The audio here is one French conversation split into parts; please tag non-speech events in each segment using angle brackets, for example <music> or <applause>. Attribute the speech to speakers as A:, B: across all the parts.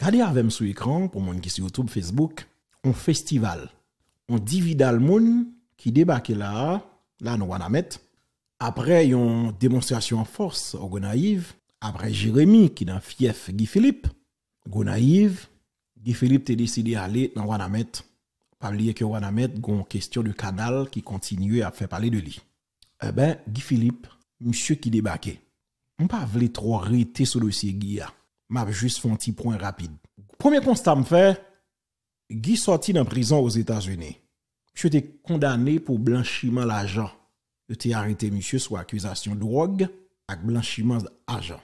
A: Gardez avec moi sur l'écran, pour les qui sur YouTube, Facebook, un festival. On divide qui débarque là, là dans allons Après, une démonstration en force au Gonaïve. Après Jérémy, qui est dans fief Guy Philippe. Gonaïve, Guy Philippe a décidé d'aller dans Wanamet. Pas oublier que Wanamet a une question de canal qui continue à faire parler de lui. Eh bien, Guy Philippe, monsieur qui débarque, On ne pas trop arrêter sur le dossier Guy. Hein m'a juste fait un petit point rapide. Premier constat me fait, Guy sorti dans prison aux États-Unis. Je été condamné pour blanchiment d'argent. Je t'ai arrêté, monsieur, sous accusation de drogue avec blanchiment d'argent.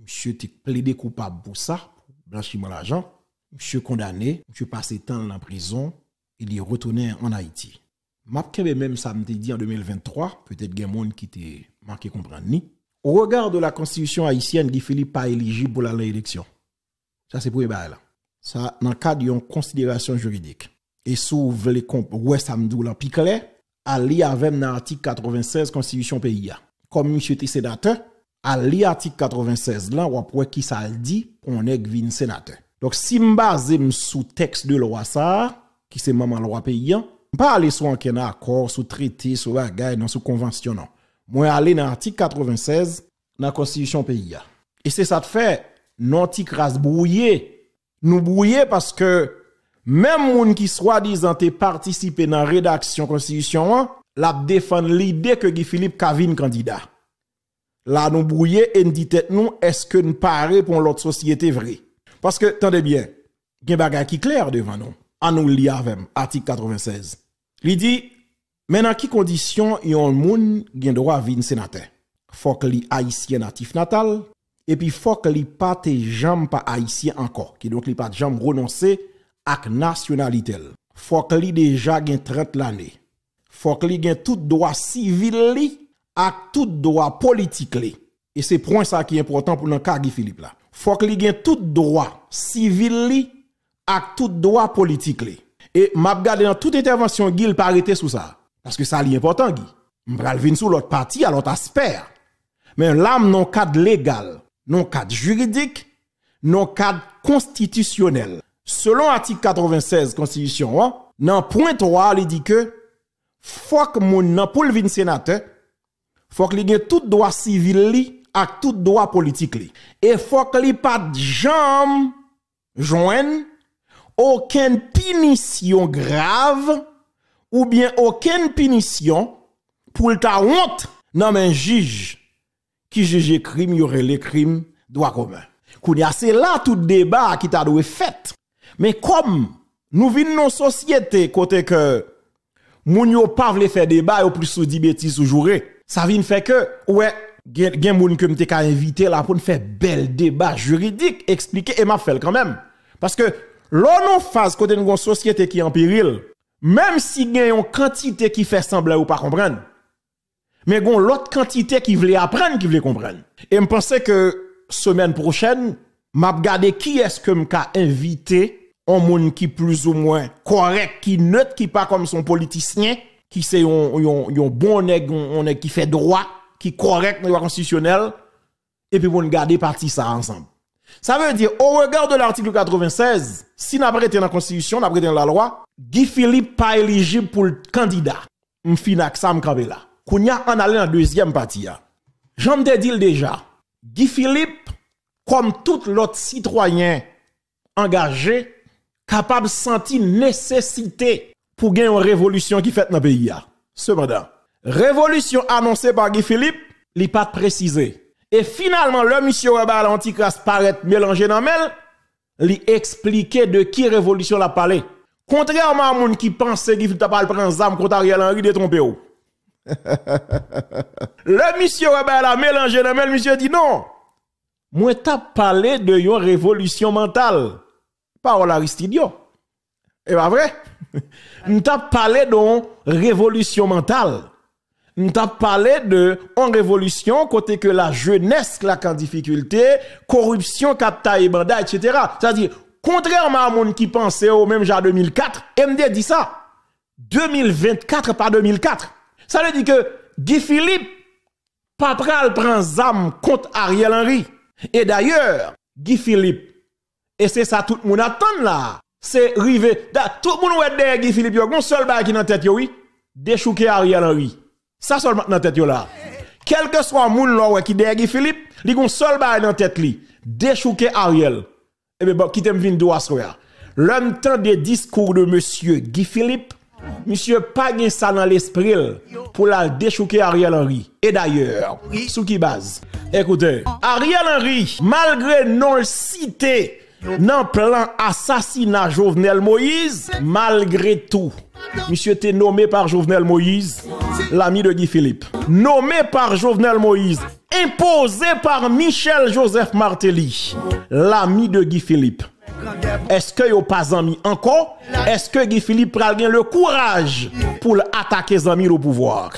A: Monsieur t'es plaidé coupable pour ça, pour blanchiment d'argent. Monsieur condamné, monsieur passé temps la prison, il est retourné en Haïti. Je même ça me dit en 2023, peut-être qu'il y a des gens qui t'ont marqué comprendre ni. Au regard de la constitution haïtienne, Guy Philippe pas éligible pour la réélection. Ça, c'est pour là. Ça, dans le cadre d'une considération juridique. Et sous les comptes, ouais, samedi, la piquelet, aller avec l'article 96 constitution pays. Comme monsieur était sénateur, à l'article 96 là, ou après qui ça dit, on est vin sénateur. Donc, si je sous texte de loi ça, qui c'est maman loi paysan, hein, pas aller sur un accord, sous traité, sous bagaille, non, sous convention, non moi aller dans l'article 96 dans la constitution pays Et c'est ça de fait non ti crasse brouillé. Nous brouillé parce que même moun qui soi-disant te participé dans rédaction constitution la défendre l'idée que Guy Philippe Kavin candidat. Là nous brouillé e et nous dit nous est-ce que nous paraît pour l'autre société vraie. Parce que tendez bien, un bagage qui clair devant nous. En nous li avec article 96. Il dit mais dans qui condition yon moun gen droit vin sénateur? Fok li haïtien natif natal, et puis fok li pate jam pa haïtien encore, qui donc li jamais renoncé à la nationalité. Fok li déjà gen trente l'année. Fok li gen tout droit civil li, ak tout droit politique Et c'est point ça qui est important pour nan kagi Philippe là. Fok li gen tout droit civil li, ak tout droit politique li. Et m'abgade dans toute intervention, Gil parité sous ça. Parce que ça, c'est important, Guy. vais venir l'autre partie, à l'autre aspect. Mais l'âme, non cadre légal, non cadre juridique, non cadre constitutionnel. Selon article 96 Constitution, hein, dans point 3, il dit que, faut que mon pour le sénateur, faut que ait tout droit civil li, ak tout droit politique li. Et faut que li pas jamme joigne aucune punition grave ou bien aucune punition pour ta honte dans un juge qui juge crime y aurait les crimes droit commun. c'est là tout débat qui t'a dû fait. Mais comme nous vivons dans société côté que moun yo pas faire débat au plus sou des bêtises ou jouer. Ça vient faire que ouais gen moun que ka invité là pour faire bel débat juridique expliquer et m'a fait quand même parce que l'on en face côté une société qui est en péril même si y a une quantité qui fait semblant ou pas comprendre, mais il y a l'autre quantité qui veut apprendre, qui veut comprendre. Et je pensais que semaine prochaine, m'a regarder qui est-ce que m'a invité, un monde qui plus ou moins correct, qui neutre, qui pas comme son politicien, qui c'est un bon nèg, qui fait droit, qui correct, droit constitutionnel, et puis vous garder parti ça ensemble. Ça veut dire, au regard de l'article 96, si n'a pas dans la Constitution, n'a pas dans la loi, Guy Philippe pas éligible pour le candidat. M'finak ça m'kambe là. Kounya en aller dans deuxième partie. Hein. J'en ai déjà, Guy Philippe, comme tout l'autre citoyen engagé, capable de sentir nécessité pour gagner une révolution qui fait dans le pays. Hein. Cependant, révolution annoncée par Guy Philippe, n'est pas précisé. Et finalement, le monsieur Reba l'anticrasse paraît mélangé dans mel, lui expliquer de qui révolution l'a parlé. Contrairement à mon qui pense qu'il t'a pas prendre zam contre Ariel Henry de tromper <laughs> le monsieur Rebal a mélangé dans mel, monsieur dit non. Moi t'as parlé de yon révolution mentale. Parole Aristidio. Et pas vrai? <laughs> M't'a parlé d'une révolution mentale nous t'a parlé de en révolution, côté que la jeunesse la en difficulté, corruption, capta et etc. C'est-à-dire, contrairement à monde qui pensait au même genre 2004, MD dit ça. 2024, pas 2004. Ça veut dire que Guy Philippe, Papral prend zam contre Ariel Henry. Et d'ailleurs, Guy Philippe, et c'est ça tout le monde attend là, c'est rivé. Tout le monde est derrière Guy Philippe, il y a un seul bail qui est dans tête, oui, déchouquer Ariel Henry. Ça seulement dans tête là. Quel que soit moun monde qui derrière Philippe, li gon seul bail dans tête li, déchouquer Ariel. Et eh ben qui t'aime vinn droit L'homme temps des discours de monsieur Guy Philippe, monsieur pas ça dans l'esprit pour la déchouquer Ariel Henry. Et d'ailleurs, sous qui base Écoutez, Ariel Henry, malgré non cité dans plan assassinat Jovenel Moïse, malgré tout, Monsieur était nommé par Jovenel Moïse, l'ami de Guy Philippe. Nommé par Jovenel Moïse, imposé par Michel Joseph Martelly, l'ami de Guy Philippe. Est-ce que a pas amis encore Est-ce que Guy Philippe a le courage pour attaquer amis au pouvoir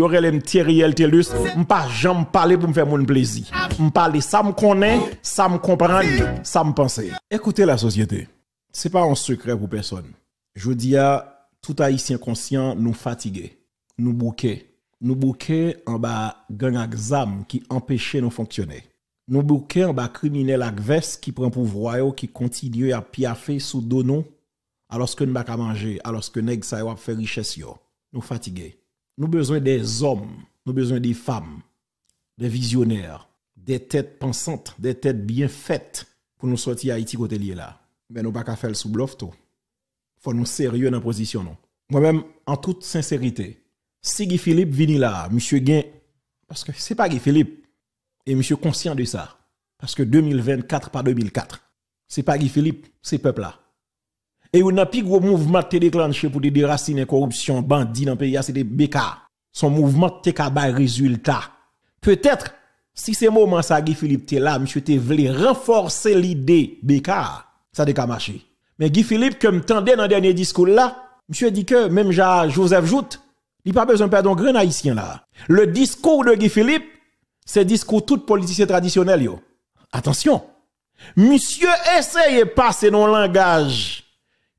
A: aurait les Thierry tellus, pas jamais parler pour me faire mon plaisir. parler ça me connaît, ça me comprend, ça me pense. Écoutez la société. C'est pas un secret pour personne. Je dis à tout haïtien conscient nous fatigué, nous bouquet, nous bouquet en bas gang exam qui empêchait nous fonctionner. Nous bouquet en bas criminel avec qui prend pouvoir qui continue à piaffer sous dos alors que nous pas manger, alors que nèg ça faire richesse Nous fatigué. Nous besoin des hommes, nous besoin des femmes, des visionnaires, des têtes pensantes, des têtes bien faites pour nous sortir Haïti côté là. Mais nous pas faire sous bluff tout faut nous sérieux dans position non. Moi-même en toute sincérité, si Guy Philippe vini là, monsieur Gain parce que c'est pas Guy Philippe et monsieur conscient de ça parce que 2024 par 2004. C'est pas Guy Philippe, c'est peuple là. Et on a plus gros mouvement te déclenché pour te déraciner corruption, bandit dans le pays, c'est des Son mouvement te kabay résultat. Peut-être, si ce moment ça, Guy Philippe, était là, monsieur, te renforcer l'idée BK, ça te marché. Mais Guy Philippe, que me tendait dans le dernier discours là, monsieur dit que même Joseph Jout, il n'a pas besoin de perdre un grand haïtien là. Le discours de Guy Philippe, c'est discours tout politicien traditionnel yo. Attention. Monsieur essaye de passer dans langage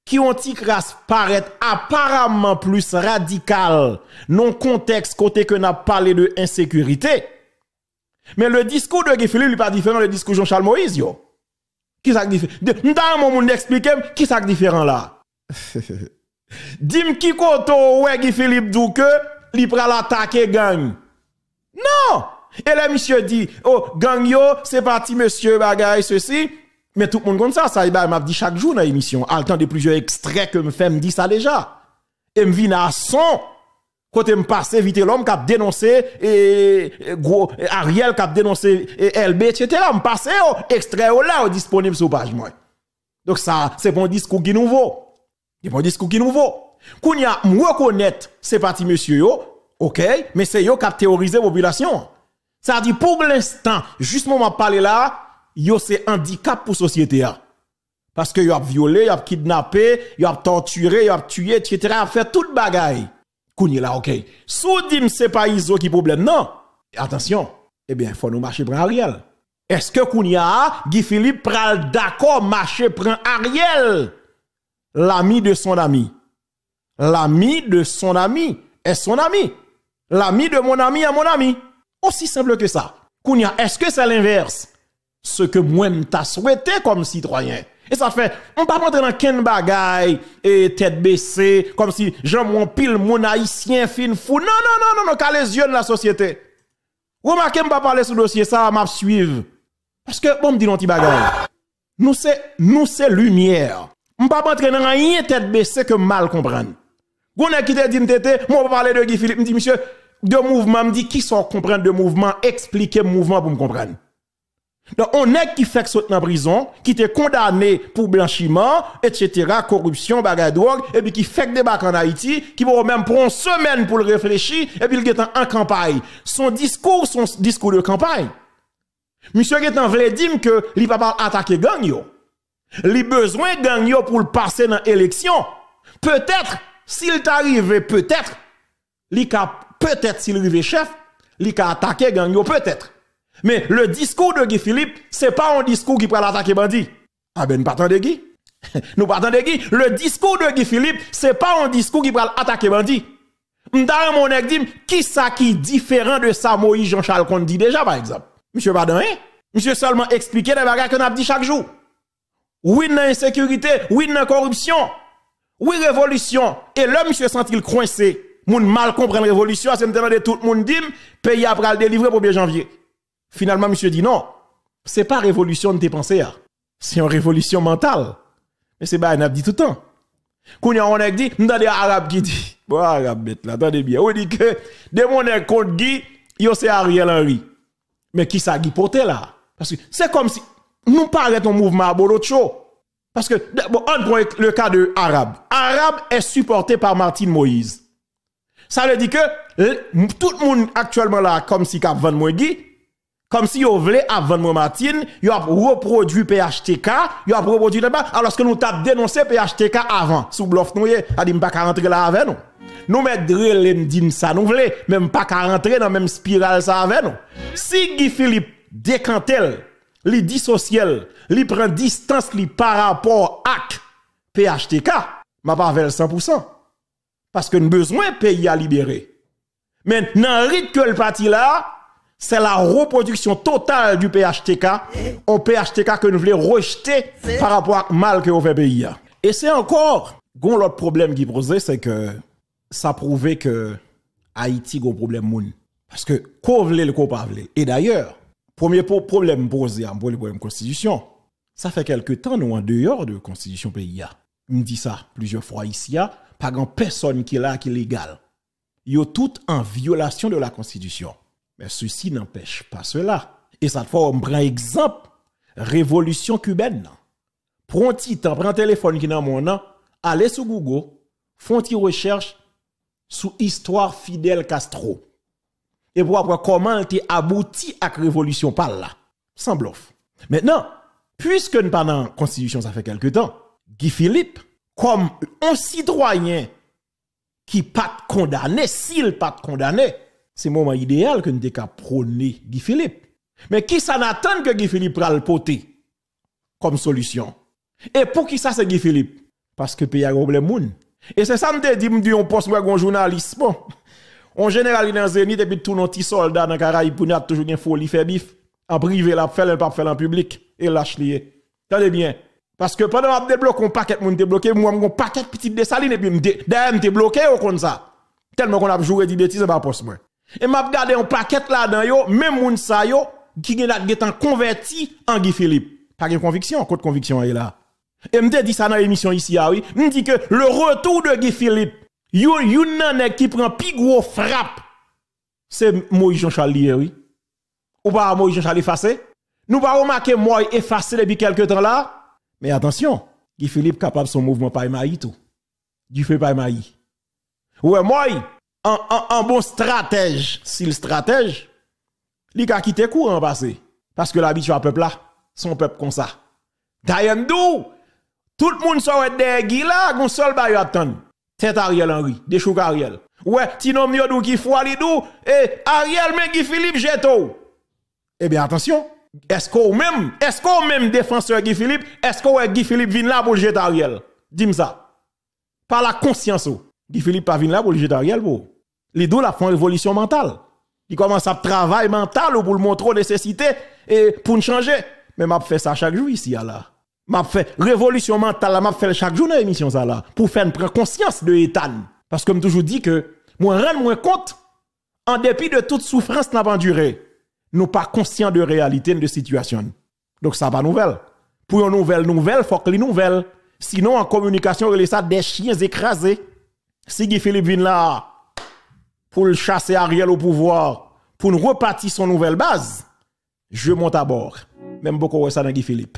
A: qui ont grâce paraît apparemment plus radical non contexte côté que n'a parlé de insécurité. Mais le discours de Guy Philippe n'est pas différent du discours de Jean-Charles Moïse yo. Qui ça différent M'ta mon monde expliquer qui ça différent là. <laughs> Dim qui koto ouais qui Philippe douke, que li pral gang. Non, et le monsieur dit oh gang yo c'est parti monsieur bagay ceci mais tout le monde comme ça ça il m'a dit chaque jour dans l'émission, à temps de plusieurs extraits que me fait me dit ça déjà. Et me vient à son Côté me passer vite l'homme qui a dénoncé et Ariel qui a dénoncé LB etc. me passé oh, extrait oh, là oh, disponible sur page Donc ça c'est bon discours qui nouveau. C'est bon discours qui nouveau. Qu'on y a c'est ces parti monsieur OK, mais c'est yo qui a théorisé population. Ça dit pour l'instant, juste moment parler là, yo c'est handicap pour la société Parce que yo a violé, yo a kidnappé, yo a torturé, yo a tué etc. a fait le bagaille. Kounia, là, ok. Soudim, c'est pas ISO qui problème, non. Attention. Eh bien, faut nous marcher pour Ariel. Est-ce que Kounia, Guy Philippe pral d'accord marcher pour Ariel? L'ami de son ami. L'ami de son ami est son ami. L'ami de mon ami est mon ami. Aussi simple que ça. Kounia, est-ce que c'est l'inverse? Ce que moi t'a souhaité comme citoyen. Et ça fait, on pas entrer dans quel bagay, et tête baissée, comme si j'en mon pile, mon haïtien fin fou. Non, non, non, non, non, car les yeux de la société. Remarquez, pas parler sur le dossier, ça m'a suivre. Parce que, bon, me dit non, petit bagay. Nous, c'est, nous, c'est lumière. On pas entrer dans rien tête baissée que mal comprendre. n'êtes qui te dit, m'tete, moi, on parler de Guy Philippe, me dit, monsieur, de mouvement, me dit, qui sont comprendre de mouvement, expliquez mouvement pour me comprendre. Donc, on est qui fait sauter en prison, qui était condamné pour blanchiment, etc., corruption, bagarre drogue, et puis qui fait bacs en Haïti, qui va même prendre une semaine pour le réfléchir, et puis il est en campagne. Son discours, son discours de campagne. Monsieur qui voulait dire que il va pas attaquer gang yo. Il besoin gang yo pour le passer dans l'élection. Peut-être, s'il t'arrive, peut-être, peut-être s'il arrive chef, il peut attaquer gang peut-être. Mais le discours de Guy Philippe, c'est pas un discours qui prend l'attaque bandit. Ah ben, nous partons de Guy. <laughs> nous partons de Guy. Le discours de Guy Philippe, c'est pas un discours qui prend l'attaque bandit. M'dare mon dit, qui ça qui différent de ça Moïse Jean-Charles qu'on dit déjà, par exemple? Monsieur Badin, hein? Monsieur seulement expliquer les bagages qu'on a dit chaque jour. Oui, dans insécurité, oui, dans corruption, oui, révolution. Et là, monsieur sent-il coincé. Mon mal la révolution, c'est me demander tout le monde dit, pays après le délivrer 1er janvier. Finalement, monsieur dit non, ce n'est pas révolution de tes pensées, hein. c'est une révolution mentale. Mais c'est pas un dit tout le temps. Quand on a dit, nous avons des Arabes qui dit, bon, Arabes bête là, attendez bien, on dit que des mon contre Guy, yo c'est Ariel Henry. Mais qui ça qui porté là? Parce que c'est comme si nous parlons de mouvement à Bolocho. Parce que, bon, on prend le cas de Arabe. Arabe est supporté par Martin Moïse. Ça veut dire que tout le monde actuellement là, comme si Cap Van comme si vous voulez, avant moi matin, vous avez reproduit PHTK, vous avez reproduit là bas, alors que nous avons dénoncé PHTK avant. Sous bluff, nous n'avons pas rentrer là avec nous. Nous mettons dit ça, nous voulons même pas rentrer dans la même spirale ça avec nous. Si Guy Philippe décantel, li dissociel, li prend distance li par rapport à PHTK, m'a pas 100%. Parce que nous besoin pays à libérer. Maintenant, rite que le parti là, c'est la reproduction totale du PHTK au PHTK que nous voulons rejeter par rapport à mal que vous fait pays. Et c'est encore, l'autre problème qui posait, c'est que ça prouvait que Haïti a un problème Parce que, qu'on voulait le quoi pas Et d'ailleurs, premier problème posé à pour le problème constitution, ça fait quelque temps nous en dehors de constitution pays. Me dit ça plusieurs fois ici, pas grand personne qui est là qui est légal. Ils sont en violation de la constitution. Mais ceci n'empêche pas cela. Et cette fois, un prend exemple, révolution cubaine. Prends un prends téléphone qui dans mon nom, allez sur Google, font une recherche sur histoire Fidel Castro. Et pour voir comment elle abouti à la révolution par là. Sans bluff. Maintenant, puisque nous parlons la constitution, ça fait quelque temps, Guy Philippe, comme un citoyen qui pas condamné, s'il pas condamné, c'est le moment idéal que nous devons prôner Guy Philippe. Mais qui s'en attend que Guy Philippe le poté comme solution? Et pour qui ça c'est Guy Philippe? Parce que pays a problème Et c'est ça me dit, me dit on poste moi un journaliste bon. On général dans Zénith et puis tout nos petits soldats dans Caraïbes pour nous toujours une folie faire bif. En privé la faire, pas faire en public et lâche lié. Tenez bien. Parce que pendant que je débloque un paquet de débloqué, moi, un paquet de petites dessalines, et puis je débloqué au comme ça. Tellement qu'on a joué des bêtises, je ne poste moi. Et m'a regardé un paquet là-dedans yo, même moun sa yo qui est converti en Guy Philippe. Pas une conviction, de conviction est là. Et m'te dit ça dans l'émission ici ah oui, dit que le retour de Guy Philippe, yo yon nan qui prend plus gros frappe. C'est Moïse Jean Charlie. oui. Ou pas Moïse Jean Charlie effacé. Nous pas remarquer Moïse effacé depuis quelques temps là. Mais attention, Guy Philippe capable son mouvement par maï tout. Du fait par maï. Ouais, moi, un, bon stratège, Si le stratège, il a quitté courant passé. Parce que l'habitude à peuple là, son peuple comme ça. D'ailleurs, tout le monde sort de Guila, gon seul à attendre. Tête Ariel Henry, des chouk Ariel. Ouais, ti nom yo qui qu'il dou, et Ariel Mais Guy Philippe jeto. Eh bien attention, est-ce qu'on même, est-ce même défenseur Guy Philippe, est-ce qu'on Guy Philippe vin là pour jeter Ariel? Dis-moi ça. Par la conscience oh. Guy Philippe pas vient là pour jeter Ariel pour. Les deux la font révolution mentale. Ils commencent à travailler mental pour le montrer aux nécessités et pour changer. Mais m'a fait ça chaque jour ici là. M'a fait révolution mentale, m'a fait chaque jour dans émission là pour faire prendre conscience de l'état. Parce que me toujours dit que moi rien moi compte en dépit de toute souffrance n'a pas enduré. Nous pas conscients de réalité de situation. Donc ça pas nouvelle. Pour une nouvelle nouvelle, faut que les nouvelles Sinon en communication, il y des chiens écrasés. Si Philippe vient là, pour le chasser Ariel au pouvoir, pour nous repartir son nouvelle base, je monte à bord. Même beaucoup ça dans Philippe.